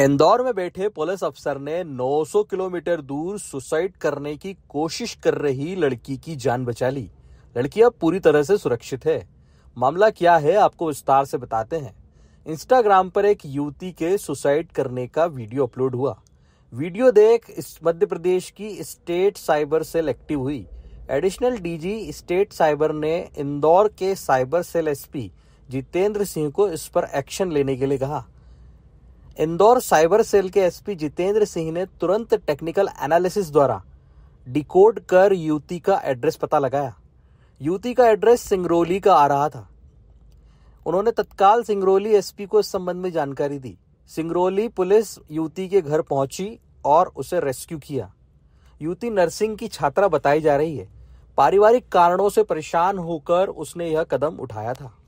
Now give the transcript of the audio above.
इंदौर में बैठे पुलिस अफसर ने 900 किलोमीटर दूर सुसाइड करने की कोशिश कर रही लड़की की जान बचा ली लड़की अब पूरी तरह से सुरक्षित है मामला क्या है आपको विस्तार से बताते हैं इंस्टाग्राम पर एक युवती के सुसाइड करने का वीडियो अपलोड हुआ वीडियो देख मध्य प्रदेश की स्टेट साइबर सेल एक्टिव हुई एडिशनल डीजी स्टेट साइबर ने इंदौर के cyber cell SP Jitendra Singh को इस पर एक्शन लेने के लिए कहा इंदौर साइबर सेल के एसपी जितेंद्र सिंह ने तुरंत टेक्निकल एनालिसिस द्वारा डिकोड कर युवती का एड्रेस पता लगाया युवती का एड्रेस सिंगरौली का आ रहा था उन्होंने तत्काल सिंगरौली एसपी को इस संबंध में जानकारी दी सिंगरौली पुलिस युवती के घर पहुंची और उसे रेस्क्यू किया युवती नर्सिंग की छात्रा बताई जा रही है पारिवारिक कारणों से परेशान होकर उसने यह कदम उठाया था